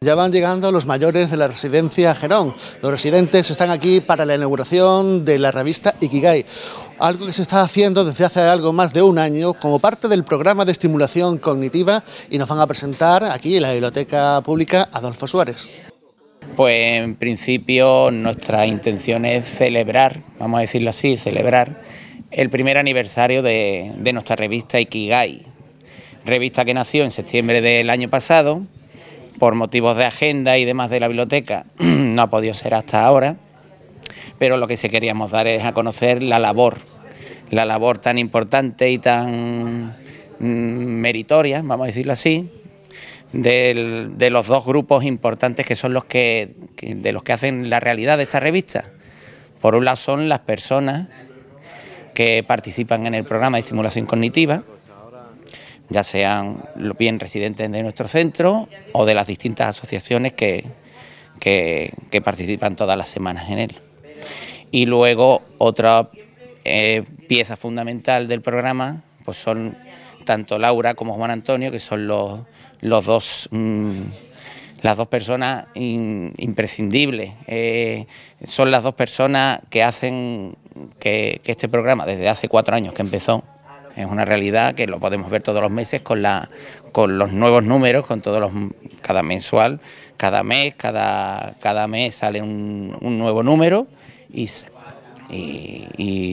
Ya van llegando los mayores de la residencia Gerón. Los residentes están aquí para la inauguración de la revista Ikigai, algo que se está haciendo desde hace algo más de un año como parte del programa de estimulación cognitiva y nos van a presentar aquí en la Biblioteca Pública Adolfo Suárez. Pues en principio nuestra intención es celebrar, vamos a decirlo así, celebrar el primer aniversario de, de nuestra revista Ikigai, revista que nació en septiembre del año pasado por motivos de agenda y demás de la biblioteca, no ha podido ser hasta ahora, pero lo que sí queríamos dar es a conocer la labor, la labor tan importante y tan mm, meritoria, vamos a decirlo así, de los dos grupos importantes que son los que, que, de los que hacen la realidad de esta revista. Por un lado son las personas que participan en el programa de estimulación cognitiva, ya sean bien residentes de nuestro centro o de las distintas asociaciones que, que, participan todas las semanas en él. Y luego otra eh, pieza fundamental del programa pues son tanto Laura como Juan Antonio, que son los, los dos... Mm, las dos personas imprescindibles. Eh, son las dos personas que hacen que, este programa, desde hace cuatro años que empezó, es una realidad que lo podemos ver todos los meses con, la, con los nuevos números, con todos los, cada mensual, cada mes, cada, cada mes sale un, nuevo número y,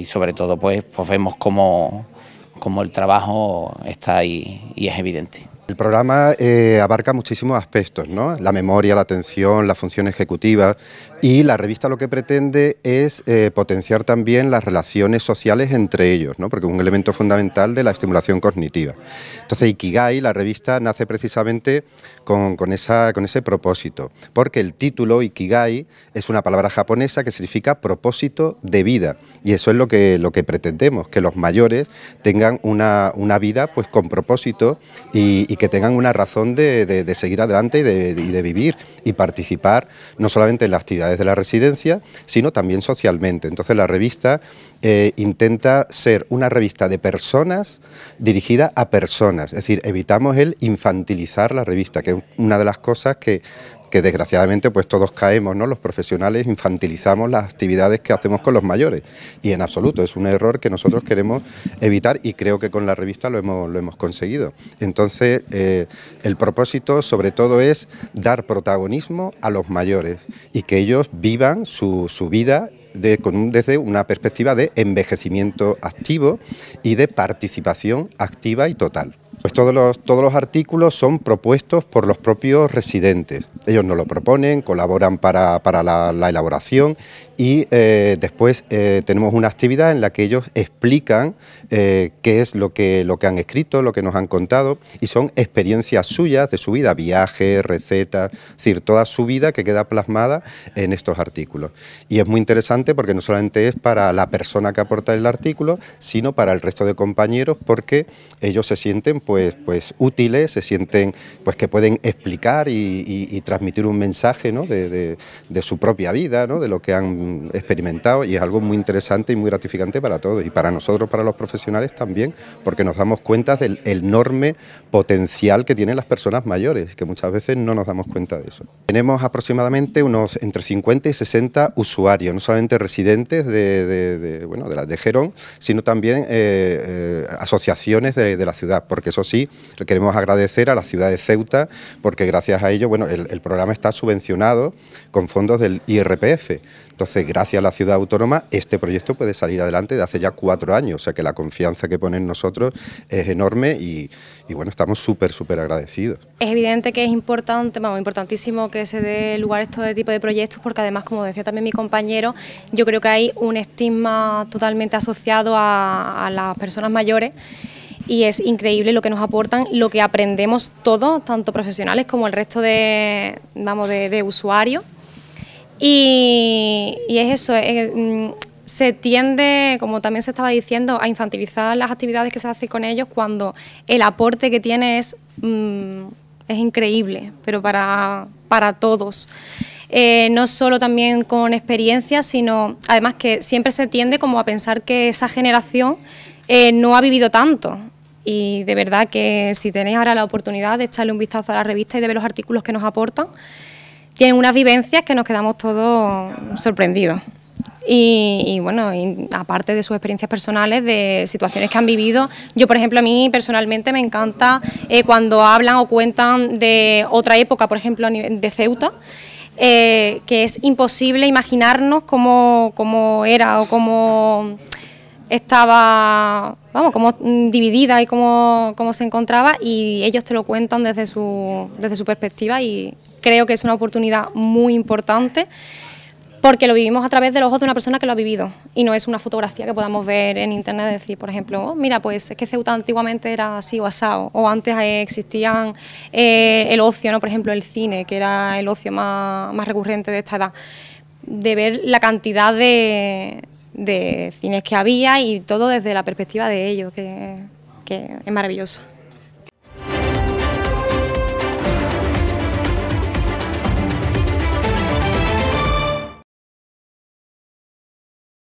sobre todo pues, pues, vemos cómo, cómo el trabajo está ahí y es evidente. El programa eh, abarca muchísimos aspectos, ¿no? la memoria, la atención, la función ejecutiva y la revista lo que pretende es eh, potenciar también las relaciones sociales entre ellos, porque es un elemento fundamental de la estimulación cognitiva. Entonces Ikigai, la revista, nace precisamente con, esa, con ese propósito, porque el título Ikigai es una palabra japonesa que significa propósito de vida y eso es lo que, lo que pretendemos, que los mayores tengan una, vida pues, con propósito y que tengan una razón de, seguir adelante y de, de, vivir y participar no solamente en las actividades de la residencia, sino también socialmente. Entonces la revista eh, intenta ser una revista de personas dirigida a personas, es decir, evitamos el infantilizar la revista, que es una de las cosas que que desgraciadamente pues todos caemos, ¿no? Los profesionales infantilizamos las actividades que hacemos con los mayores y en absoluto es un error que nosotros queremos evitar y creo que con la revista lo hemos, lo hemos conseguido. Entonces eh, el propósito sobre todo es dar protagonismo a los mayores y que ellos vivan su, vida con desde una perspectiva de envejecimiento activo y de participación activa y total. Pues todos los, todos los artículos son propuestos por los propios residentes. Ellos nos lo proponen, colaboran para, la, elaboración y eh, después eh, tenemos una actividad en la que ellos explican eh, qué es lo que, lo que han escrito, lo que nos han contado y son experiencias suyas de su vida, viajes, recetas, es decir, toda su vida que queda plasmada en estos artículos. Y es muy interesante porque no solamente es para la persona que aporta el artículo, sino para el resto de compañeros porque ellos se sienten pues, pues, pues, útiles, se sienten pues que pueden explicar y, transmitir un mensaje de, su propia vida, ¿no? de lo que han experimentado y es algo muy interesante y muy gratificante para todos y para nosotros, para los profesionales también, porque nos damos cuenta del enorme potencial que tienen las personas mayores, que muchas veces no nos damos cuenta de eso. Tenemos aproximadamente unos entre 50 y 60 usuarios, no solamente residentes de, bueno, de, de Gerón, sino también eh, eh, asociaciones de, la ciudad, porque eso sí, queremos agradecer a la ciudad de Ceuta, porque gracias a ello bueno, el, programa está subvencionado con fondos del IRPF. Entonces, gracias a la ciudad autónoma, este proyecto puede salir adelante de hace ya cuatro años. O sea que la confianza que ponen nosotros es enorme y, bueno, estamos súper, súper agradecidos. Es evidente que es importante, muy importantísimo que se dé lugar a este tipo de proyectos, porque además, como decía también mi compañero, yo creo que hay un estigma totalmente asociado a, las personas mayores y es increíble lo que nos aportan, lo que aprendemos todos, tanto profesionales como el resto de, de, usuarios. Y, es eso, mm, se tiende, como también se estaba diciendo, a infantilizar las actividades que se hacen con ellos cuando el aporte que tiene es... Mm, es increíble, pero para, todos. Eh, no solo también con experiencia, sino además que siempre se tiende como a pensar que esa generación eh, no ha vivido tanto. Y de verdad que si tenéis ahora la oportunidad de echarle un vistazo a la revista y de ver los artículos que nos aportan, tienen unas vivencias que nos quedamos todos sorprendidos y, bueno, aparte de sus experiencias personales, de situaciones que han vivido, yo por ejemplo a mí personalmente me encanta eh, cuando hablan o cuentan de otra época, por ejemplo de Ceuta, eh, que es imposible imaginarnos cómo, era o cómo estaba, vamos, como dividida y cómo, cómo, se encontraba y ellos te lo cuentan desde su, desde su perspectiva y creo que es una oportunidad muy importante porque lo vivimos a través de los ojos de una persona que lo ha vivido y no es una fotografía que podamos ver en internet, decir, por ejemplo, oh, mira, pues es que Ceuta antiguamente era así o asado, o antes eh, existían eh, el ocio, ¿no? por ejemplo, el cine, que era el ocio más, recurrente de esta edad, de ver la cantidad de, cines que había y todo desde la perspectiva de ellos, que es maravilloso.